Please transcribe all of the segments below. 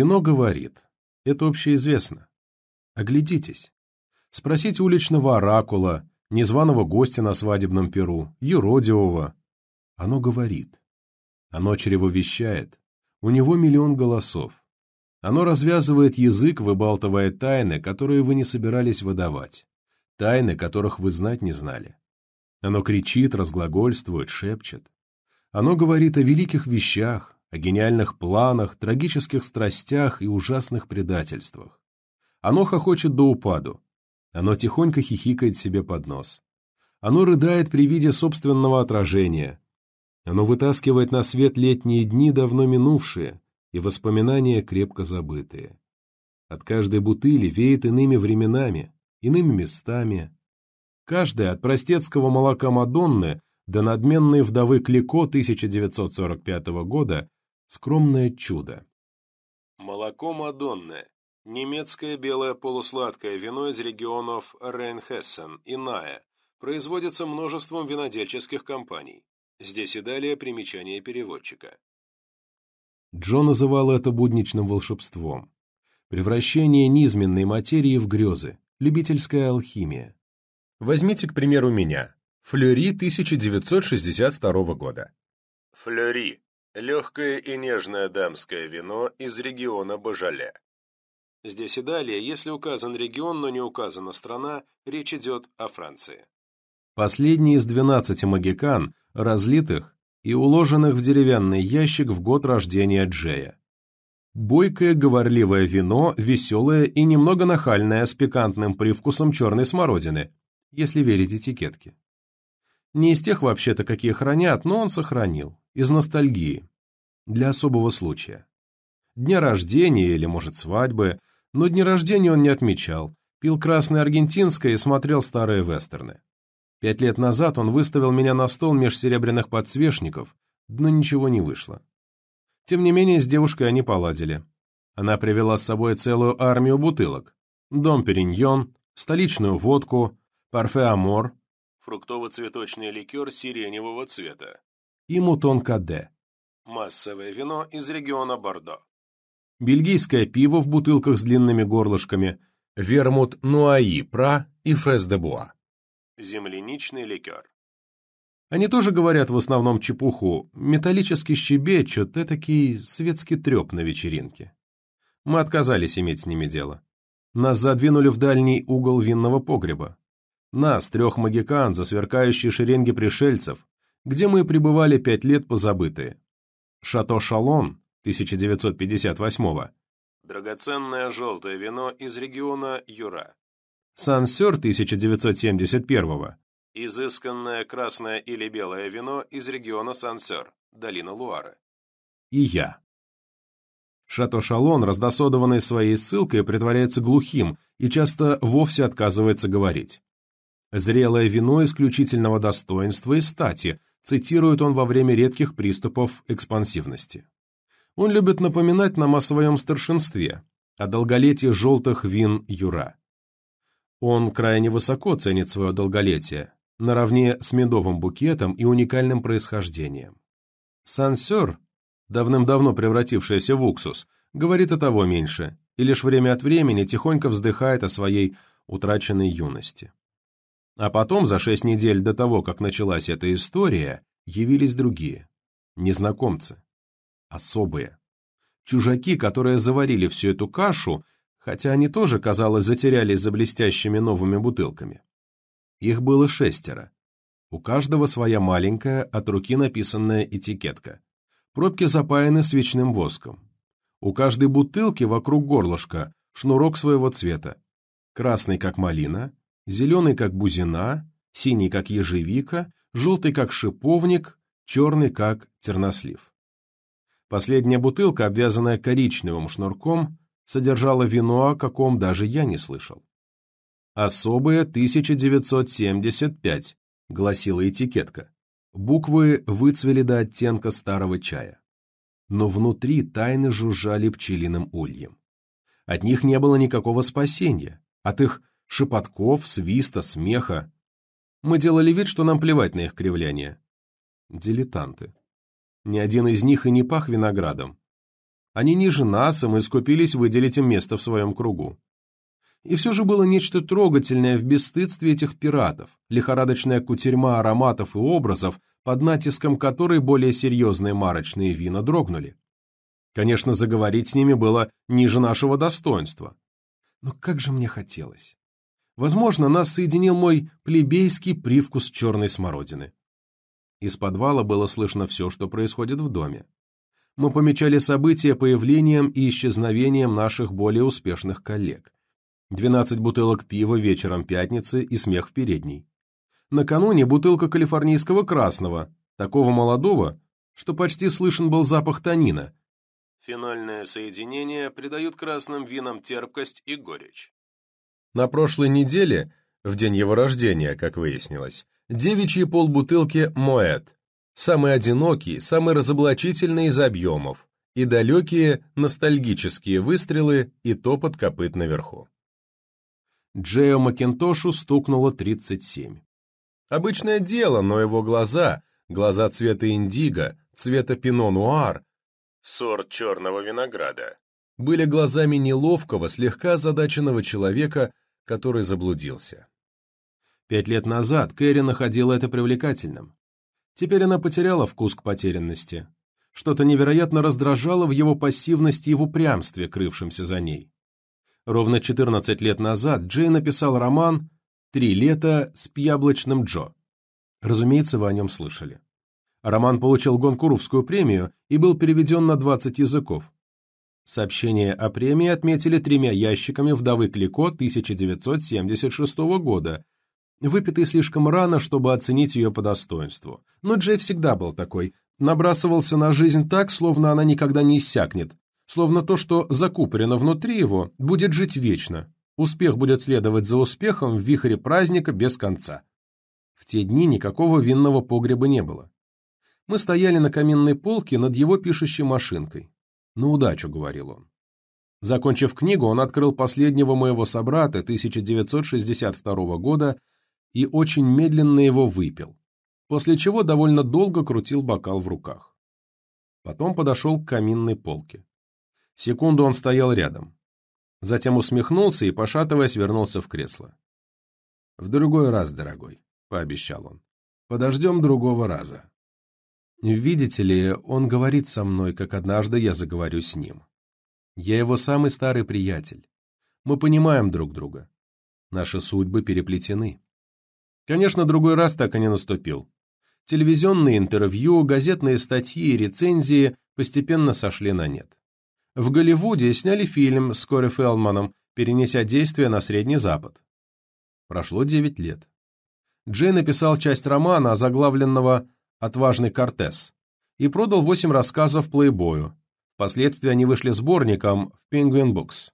Вино говорит. Это общеизвестно. Оглядитесь. Спросите уличного оракула, незваного гостя на свадебном перу, юродивого. Оно говорит. Оно чревовещает. У него миллион голосов. Оно развязывает язык, выбалтывая тайны, которые вы не собирались выдавать. Тайны, которых вы знать не знали. Оно кричит, разглагольствует, шепчет. Оно говорит о великих вещах, о гениальных планах, трагических страстях и ужасных предательствах. Оно хохочет до упаду. Оно тихонько хихикает себе под нос. Оно рыдает при виде собственного отражения. Оно вытаскивает на свет летние дни, давно минувшие, и воспоминания крепко забытые. От каждой бутыли веет иными временами, иными местами. Каждая от простецкого молока Мадонны до надменной вдовы Клико 1945 года Скромное чудо. Молоко Мадонны. Немецкое белое полусладкое вино из регионов Рейнхессен и Ная. Производится множеством винодельческих компаний. Здесь и далее примечание переводчика. Джо называл это будничным волшебством. Превращение низменной материи в грезы. Любительская алхимия. Возьмите, к примеру, меня. Флери 1962 года. Флери Легкое и нежное дамское вино из региона Божале. Здесь и далее, если указан регион, но не указана страна, речь идет о Франции. Последний из 12 магикан, разлитых и уложенных в деревянный ящик в год рождения Джея. Бойкое говорливое вино, веселое и немного нахальное, с пикантным привкусом черной смородины, если верить этикетке. Не из тех вообще-то, какие хранят, но он сохранил. Из ностальгии. Для особого случая. Дня рождения или, может, свадьбы. Но дни рождения он не отмечал. Пил красное аргентинское и смотрел старые вестерны. Пять лет назад он выставил меня на стол меж серебряных подсвечников, но ничего не вышло. Тем не менее, с девушкой они поладили. Она привела с собой целую армию бутылок. Дом Периньон, столичную водку, парфе Амор, Фруктово-цветочный ликер сиреневого цвета. И мутон Каде. Массовое вино из региона Бордо. Бельгийское пиво в бутылках с длинными горлышками. Вермут Нуаи Пра и Фрес де Буа. Земляничный ликер. Они тоже говорят в основном чепуху, металлически щебечут, этакий светский треп на вечеринке. Мы отказались иметь с ними дело. Нас задвинули в дальний угол винного погреба нас, трех магикан, за сверкающие шеренги пришельцев, где мы пребывали пять лет позабытые. Шато Шалон, 1958-го. Драгоценное желтое вино из региона Юра. Сансер 1971-го. Изысканное красное или белое вино из региона Сансер, долина Луары. И я. Шато Шалон, раздосодованный своей ссылкой, притворяется глухим и часто вовсе отказывается говорить. Зрелое вино исключительного достоинства и стати, цитирует он во время редких приступов экспансивности. Он любит напоминать нам о своем старшинстве, о долголетии желтых вин Юра. Он крайне высоко ценит свое долголетие, наравне с медовым букетом и уникальным происхождением. Сансер, давным-давно превратившийся в уксус, говорит о того меньше, и лишь время от времени тихонько вздыхает о своей утраченной юности. А потом, за шесть недель до того, как началась эта история, явились другие. Незнакомцы. Особые. Чужаки, которые заварили всю эту кашу, хотя они тоже, казалось, затерялись за блестящими новыми бутылками. Их было шестеро. У каждого своя маленькая, от руки написанная этикетка. Пробки запаяны свечным воском. У каждой бутылки вокруг горлышка шнурок своего цвета. Красный, как малина, зеленый как бузина, синий как ежевика, желтый как шиповник, черный как тернослив. Последняя бутылка, обвязанная коричневым шнурком, содержала вино, о каком даже я не слышал. «Особое 1975», — гласила этикетка. Буквы выцвели до оттенка старого чая. Но внутри тайны жужжали пчелиным ульем. От них не было никакого спасения, от их шепотков, свиста, смеха. Мы делали вид, что нам плевать на их кривляние. Дилетанты. Ни один из них и не пах виноградом. Они ниже нас, и мы скупились выделить им место в своем кругу. И все же было нечто трогательное в бесстыдстве этих пиратов, лихорадочная кутерьма ароматов и образов, под натиском которой более серьезные марочные вина дрогнули. Конечно, заговорить с ними было ниже нашего достоинства. Но как же мне хотелось. Возможно, нас соединил мой плебейский привкус черной смородины. Из подвала было слышно все, что происходит в доме. Мы помечали события появлением и исчезновением наших более успешных коллег. 12 бутылок пива вечером пятницы и смех в передней. Накануне бутылка калифорнийского красного, такого молодого, что почти слышен был запах танина. Фенольное соединение придают красным винам терпкость и горечь. На прошлой неделе, в день его рождения, как выяснилось, девичьи полбутылки «Моэт», самые одинокие, самые разоблачительные из объемов, и далекие ностальгические выстрелы и топот копыт наверху. Джео Макинтошу стукнуло 37. Обычное дело, но его глаза, глаза цвета индиго, цвета пино-нуар, сорт черного винограда, были глазами неловкого, слегка озадаченного человека, который заблудился. Пять лет назад Кэрри находила это привлекательным. Теперь она потеряла вкус к потерянности. Что-то невероятно раздражало в его пассивности и в упрямстве, крывшемся за ней. Ровно 14 лет назад Джей написал роман «Три лета с пьяблочным Джо». Разумеется, вы о нем слышали. Роман получил Гонкуровскую премию и был переведен на 20 языков. Сообщение о премии отметили тремя ящиками вдовы Клико 1976 года, Выпитый слишком рано, чтобы оценить ее по достоинству. Но Джей всегда был такой, набрасывался на жизнь так, словно она никогда не иссякнет, словно то, что закупорено внутри его, будет жить вечно. Успех будет следовать за успехом в вихре праздника без конца. В те дни никакого винного погреба не было. Мы стояли на каменной полке над его пишущей машинкой. «На удачу», — говорил он. Закончив книгу, он открыл последнего моего собрата 1962 года и очень медленно его выпил, после чего довольно долго крутил бокал в руках. Потом подошел к каминной полке. Секунду он стоял рядом. Затем усмехнулся и, пошатываясь, вернулся в кресло. «В другой раз, дорогой», — пообещал он. «Подождем другого раза». Видите ли, он говорит со мной, как однажды я заговорю с ним. Я его самый старый приятель. Мы понимаем друг друга. Наши судьбы переплетены. Конечно, другой раз так и не наступил. Телевизионные интервью, газетные статьи и рецензии постепенно сошли на нет. В Голливуде сняли фильм с Кори Фелманом, перенеся действие на Средний Запад. Прошло 9 лет. Джей написал часть романа, озаглавленного «Связь» «Отважный Кортес» и продал восемь рассказов плейбою. Впоследствии они вышли сборником в Penguin Books.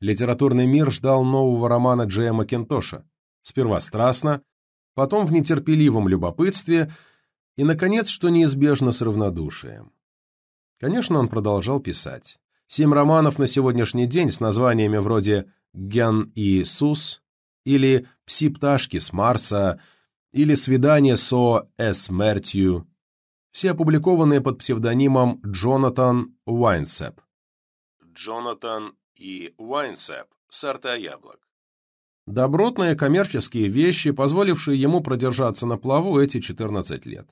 Литературный мир ждал нового романа Джея Макинтоша. Сперва страстно, потом в нетерпеливом любопытстве и, наконец, что неизбежно, с равнодушием. Конечно, он продолжал писать. Семь романов на сегодняшний день с названиями вроде «Ген и Сус» или «Пси-пташки с Марса» или «Свидание со Эсмертью», все опубликованные под псевдонимом Джонатан Уайнсеп. Джонатан и Уайнсеп, сорта яблок. Добротные коммерческие вещи, позволившие ему продержаться на плаву эти 14 лет.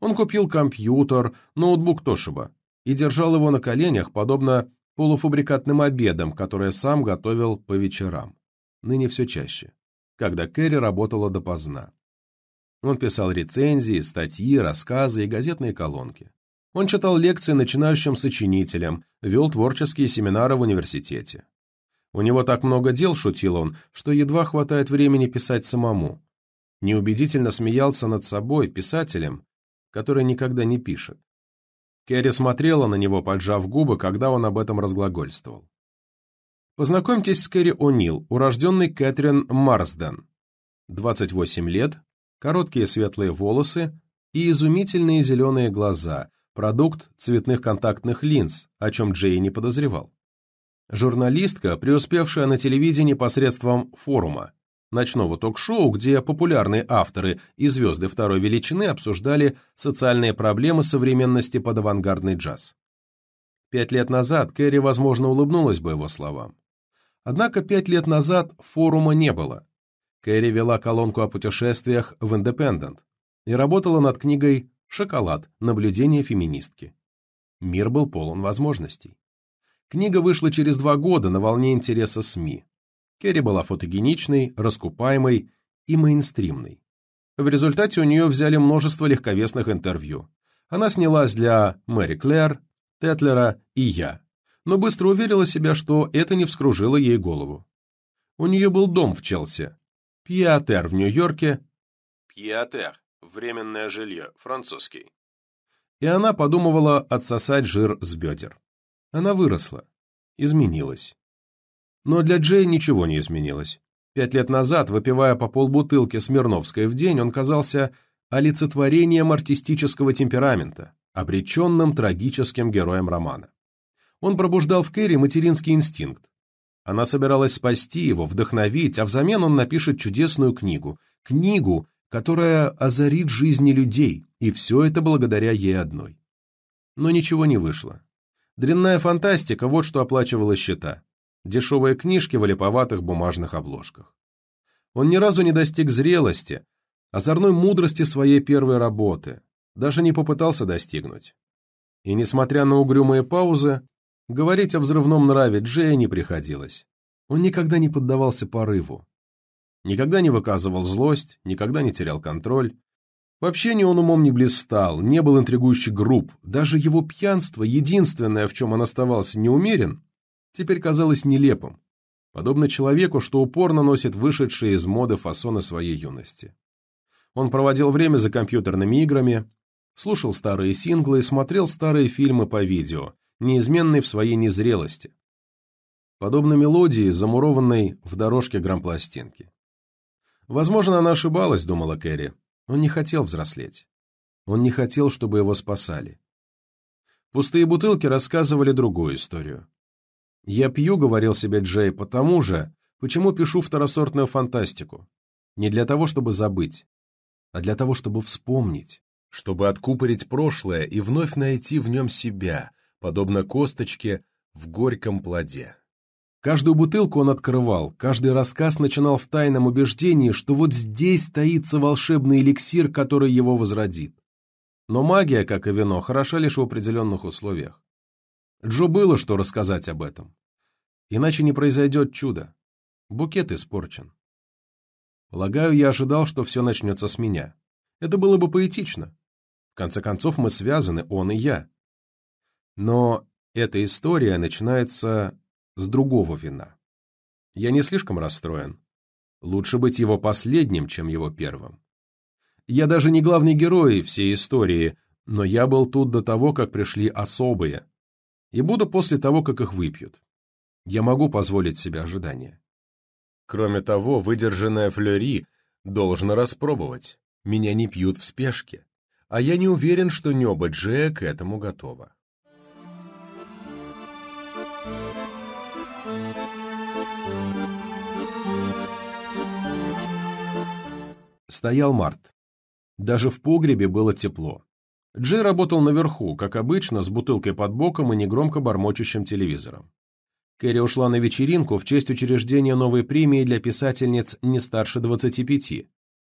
Он купил компьютер, ноутбук Тошиба и держал его на коленях, подобно полуфабрикатным обедам, которые сам готовил по вечерам. Ныне все чаще, когда Кэрри работала допоздна. Он писал рецензии, статьи, рассказы и газетные колонки. Он читал лекции начинающим сочинителям, вел творческие семинары в университете. У него так много дел, шутил он, что едва хватает времени писать самому. Неубедительно смеялся над собой, писателем, который никогда не пишет. Керри смотрела на него, поджав губы, когда он об этом разглагольствовал. Познакомьтесь с Кэрри О'Нил, урожденный Кэтрин Марсден. 28 лет, короткие светлые волосы и изумительные зеленые глаза, продукт цветных контактных линз, о чем Джей не подозревал. Журналистка, преуспевшая на телевидении посредством форума, ночного ток-шоу, где популярные авторы и звезды второй величины обсуждали социальные проблемы современности под авангардный джаз. Пять лет назад Кэрри, возможно, улыбнулась бы его словам. Однако пять лет назад форума не было, Кэрри вела колонку о путешествиях в «Индепендент» и работала над книгой «Шоколад. Наблюдение феминистки». Мир был полон возможностей. Книга вышла через два года на волне интереса СМИ. Кэрри была фотогеничной, раскупаемой и мейнстримной. В результате у нее взяли множество легковесных интервью. Она снялась для Мэри Клэр, Тетлера и я, но быстро уверила себя, что это не вскружило ей голову. У нее был дом в Челси, Пьеатер в Нью-Йорке. Пьеатер – временное жилье, французский. И она подумывала отсосать жир с бедер. Она выросла, изменилась. Но для Джей ничего не изменилось. Пять лет назад, выпивая по полбутылки Смирновской в день, он казался олицетворением артистического темперамента, обреченным трагическим героем романа. Он пробуждал в Кэрри материнский инстинкт, она собиралась спасти его, вдохновить, а взамен он напишет чудесную книгу. Книгу, которая озарит жизни людей, и все это благодаря ей одной. Но ничего не вышло. Дрянная фантастика – вот что оплачивала счета. Дешевые книжки в олиповатых бумажных обложках. Он ни разу не достиг зрелости, озорной мудрости своей первой работы, даже не попытался достигнуть. И, несмотря на угрюмые паузы, Говорить о взрывном нраве Джея не приходилось. Он никогда не поддавался порыву. Никогда не выказывал злость, никогда не терял контроль. Вообще ни он умом не блистал, не был интригующий груб. Даже его пьянство, единственное, в чем он оставался неумерен, теперь казалось нелепым, подобно человеку, что упорно носит вышедшие из моды фасоны своей юности. Он проводил время за компьютерными играми, слушал старые синглы и смотрел старые фильмы по видео, неизменный в своей незрелости. Подобно мелодии, замурованной в дорожке грампластинки. Возможно, она ошибалась, думала Кэрри. Он не хотел взрослеть. Он не хотел, чтобы его спасали. Пустые бутылки рассказывали другую историю. «Я пью», — говорил себе Джей, — «потому же, почему пишу второсортную фантастику. Не для того, чтобы забыть, а для того, чтобы вспомнить, чтобы откупорить прошлое и вновь найти в нем себя, подобно косточке в горьком плоде. Каждую бутылку он открывал, каждый рассказ начинал в тайном убеждении, что вот здесь таится волшебный эликсир, который его возродит. Но магия, как и вино, хороша лишь в определенных условиях. Джо было что рассказать об этом. Иначе не произойдет чудо. Букет испорчен. Полагаю, я ожидал, что все начнется с меня. Это было бы поэтично. В конце концов, мы связаны, он и я. Но эта история начинается с другого вина. Я не слишком расстроен. Лучше быть его последним, чем его первым. Я даже не главный герой всей истории, но я был тут до того, как пришли особые, и буду после того, как их выпьют. Я могу позволить себе ожидания. Кроме того, выдержанная флери должна распробовать. Меня не пьют в спешке, а я не уверен, что небо Джея к этому готово. Стоял март. Даже в погребе было тепло. Джей работал наверху, как обычно, с бутылкой под боком и негромко бормочущим телевизором. Кэрри ушла на вечеринку в честь учреждения новой премии для писательниц не старше 25,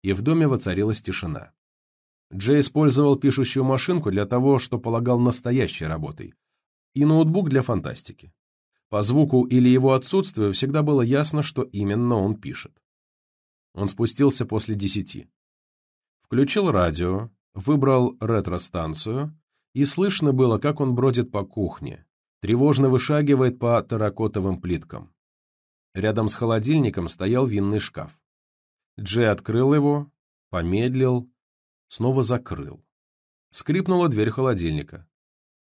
и в доме воцарилась тишина. Джей использовал пишущую машинку для того, что полагал настоящей работой, и ноутбук для фантастики. По звуку или его отсутствию всегда было ясно, что именно он пишет. Он спустился после десяти. Включил радио, выбрал ретростанцию, и слышно было, как он бродит по кухне, тревожно вышагивает по таракотовым плиткам. Рядом с холодильником стоял винный шкаф. Джей открыл его, помедлил, снова закрыл. Скрипнула дверь холодильника.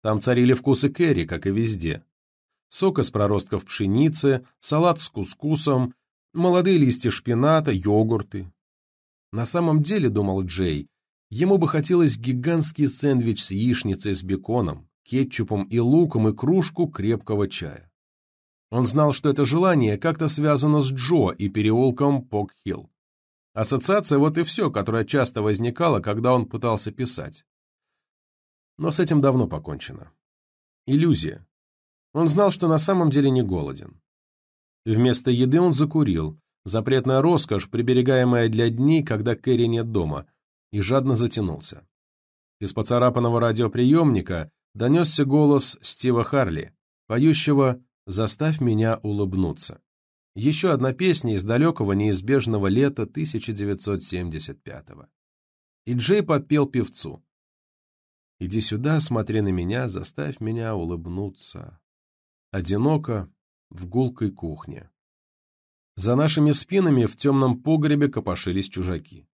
Там царили вкусы Керри, как и везде сок из проростков пшеницы, салат с кускусом, молодые листья шпината, йогурты. На самом деле, думал Джей, ему бы хотелось гигантский сэндвич с яичницей с беконом, кетчупом и луком и кружку крепкого чая. Он знал, что это желание как-то связано с Джо и переулком Покхилл. Ассоциация вот и все, которая часто возникала, когда он пытался писать. Но с этим давно покончено. Иллюзия. Он знал, что на самом деле не голоден. Вместо еды он закурил, запретная роскошь, приберегаемая для дней, когда Кэрри нет дома, и жадно затянулся. Из поцарапанного радиоприемника донесся голос Стива Харли, поющего «Заставь меня улыбнуться». Еще одна песня из далекого неизбежного лета 1975-го. И Джей подпел певцу. «Иди сюда, смотри на меня, заставь меня улыбнуться» одиноко, в гулкой кухне. За нашими спинами в темном погребе копошились чужаки.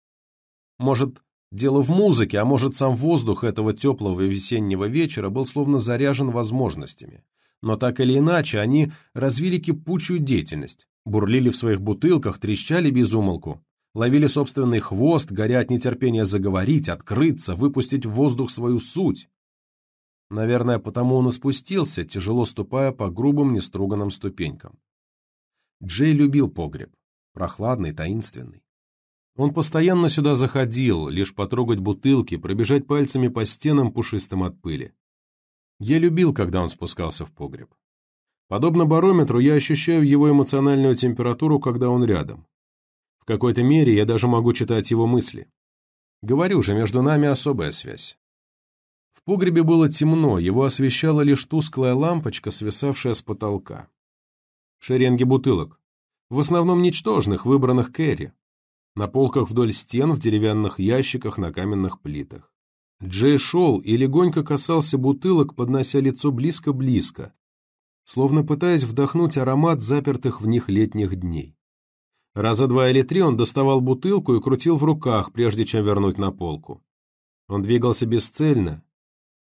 Может, дело в музыке, а может, сам воздух этого теплого весеннего вечера был словно заряжен возможностями. Но так или иначе, они развили кипучую деятельность, бурлили в своих бутылках, трещали без умолку, ловили собственный хвост, горя от нетерпения заговорить, открыться, выпустить в воздух свою суть, Наверное, потому он и спустился, тяжело ступая по грубым неструганным ступенькам. Джей любил погреб, прохладный, таинственный. Он постоянно сюда заходил, лишь потрогать бутылки, пробежать пальцами по стенам, пушистым от пыли. Я любил, когда он спускался в погреб. Подобно барометру, я ощущаю его эмоциональную температуру, когда он рядом. В какой-то мере я даже могу читать его мысли. Говорю же, между нами особая связь погребе было темно, его освещала лишь тусклая лампочка, свисавшая с потолка. Шеренги бутылок. В основном ничтожных, выбранных Кэрри. На полках вдоль стен, в деревянных ящиках, на каменных плитах. Джей шел и легонько касался бутылок, поднося лицо близко-близко, словно пытаясь вдохнуть аромат запертых в них летних дней. Раза два или три он доставал бутылку и крутил в руках, прежде чем вернуть на полку. Он двигался бесцельно,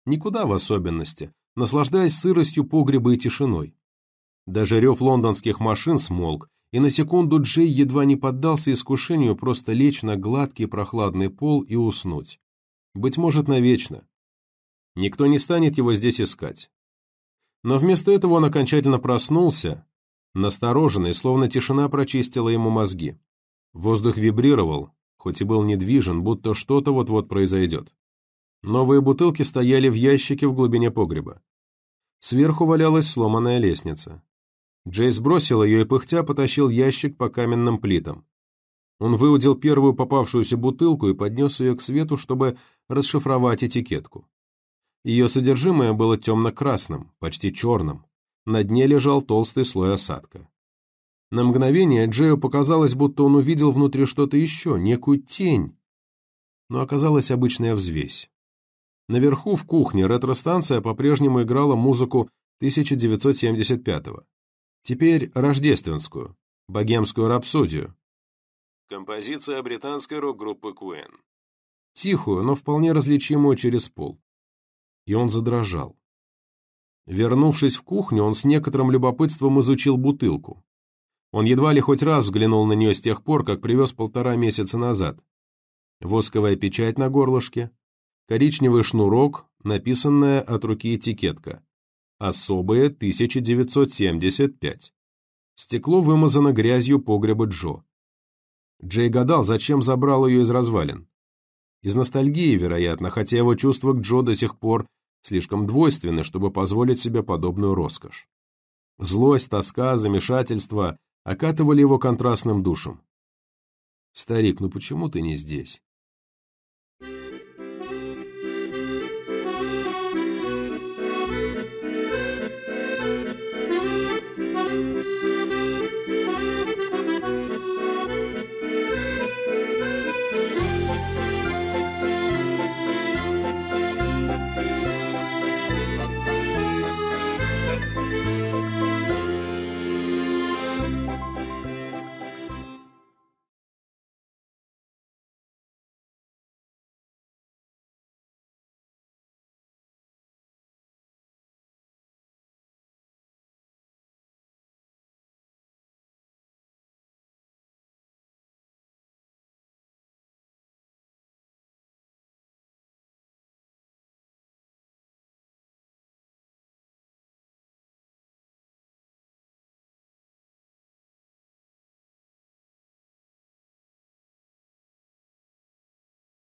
Никуда в особенности, наслаждаясь сыростью погреба и тишиной. Даже рев лондонских машин смолк, и на секунду Джей едва не поддался искушению просто лечь на гладкий прохладный пол и уснуть. Быть может, навечно. Никто не станет его здесь искать. Но вместо этого он окончательно проснулся, настороженный, словно тишина прочистила ему мозги. Воздух вибрировал, хоть и был недвижен, будто что-то вот-вот произойдет. Новые бутылки стояли в ящике в глубине погреба. Сверху валялась сломанная лестница. Джейс бросил ее и пыхтя потащил ящик по каменным плитам. Он выудил первую попавшуюся бутылку и поднес ее к свету, чтобы расшифровать этикетку. Ее содержимое было темно-красным, почти черным. На дне лежал толстый слой осадка. На мгновение Джею показалось, будто он увидел внутри что-то еще, некую тень, но оказалась обычная взвесь. Наверху в кухне ретро-станция по-прежнему играла музыку 1975-го. Теперь рождественскую, богемскую рапсодию. Композиция британской рок-группы Queen. Тихую, но вполне различимую через пол. И он задрожал. Вернувшись в кухню, он с некоторым любопытством изучил бутылку. Он едва ли хоть раз взглянул на нее с тех пор, как привез полтора месяца назад. Восковая печать на горлышке, коричневый шнурок, написанная от руки этикетка. Особые 1975. Стекло вымазано грязью погреба Джо. Джей гадал, зачем забрал ее из развалин. Из ностальгии, вероятно, хотя его чувства к Джо до сих пор слишком двойственны, чтобы позволить себе подобную роскошь. Злость, тоска, замешательство окатывали его контрастным душем. «Старик, ну почему ты не здесь?